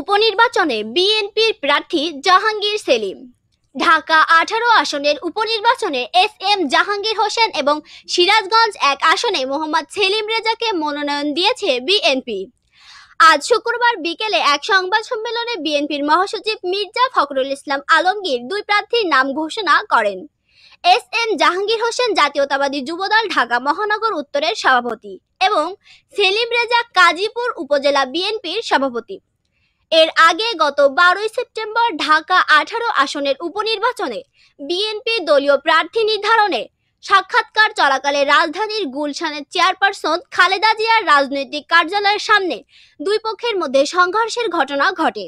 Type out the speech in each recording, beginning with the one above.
উপনির্বাচনে বিএনপির প্রার্থী জাহাঙ্গীর সেলিম ঢাকা আঠারো আসনের উপনির্বাচনে এস এম জাহাঙ্গীর হোসেন এবং সিরাজগঞ্জ এক আসনে মোহাম্মদ সেলিম রেজাকে মনোনয়ন দিয়েছে বিএনপি আজ শুক্রবার বিকেলে এক সংবাদ সম্মেলনে বিএনপির মহাসচিব মির্জা ফখরুল ইসলাম আলমগীর দুই প্রার্থীর নাম ঘোষণা করেন এস এম জাহাঙ্গীর হোসেন জাতীয়তাবাদী যুবদল ঢাকা মহানগর উত্তরের সভাপতি এবং সেলিম রেজা কাজীপুর উপজেলা বিএনপির সভাপতি এর আগে গত বারোই সেপ্টেম্বর ঢাকা আঠারো আসনের উপনির্বাচনে বিএনপি দলীয় প্রার্থী নির্ধারণে সাক্ষাৎকার চলাকালে রাজধানীর গুলশানের চেয়ারপারসন খালেদা জিয়ার রাজনৈতিক কার্যালয়ের সামনে দুই পক্ষের মধ্যে সংঘর্ষের ঘটনা ঘটে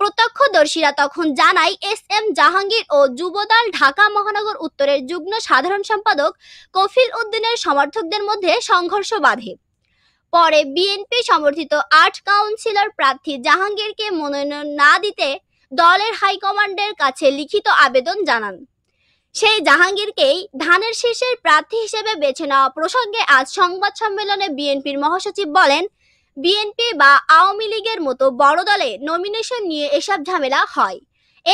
প্রত্যক্ষদর্শীরা তখন জানায় এস এম জাহাঙ্গীর ও যুবদল ঢাকা মহানগর উত্তরের যুগ্ম সাধারণ সম্পাদক কফিল উদ্দিনের সমর্থকদের মধ্যে সংঘর্ষ বাধে পরে বিএনপি সমর্থিত আর্ট কাউন্সিলর প্রার্থী জাহাঙ্গীরকে মনোনয়ন না দিতে দলের হাইকমান্ডের কাছে লিখিত আবেদন জানান সেই জাহাঙ্গীরকেই ধানের শীর্ষের প্রার্থী হিসেবে বেছে নেওয়া প্রসঙ্গে আজ সংবাদ সম্মেলনে বিএনপির মহাসচিব বলেন বিএনপি বা আওয়ামী লীগের মতো বড় দলে নমিনেশন নিয়ে এসব ঝামেলা হয়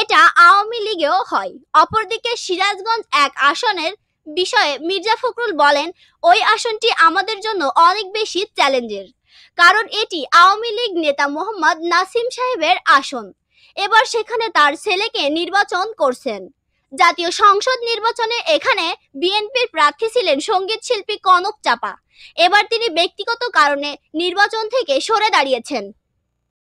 এটা আওয়ামী লীগেও হয় অপরদিকে সিরাজগঞ্জ এক আসনের বিষয়ে মির্জা ফখরুল বলেন ওই আসনটি আমাদের জন্য অনেক বেশি চ্যালেঞ্জের কারণ এটি আওয়ামী লীগ নেতা মোহাম্মদ নাসিম সাহেবের আসন এবার সেখানে তার ছেলেকে নির্বাচন করছেন জাতীয় সংসদ নির্বাচনে এখানে বিএনপির প্রার্থী ছিলেন সঙ্গীত শিল্পী কনক চাপা এবার তিনি ব্যক্তিগত কারণে নির্বাচন থেকে সরে দাঁড়িয়েছেন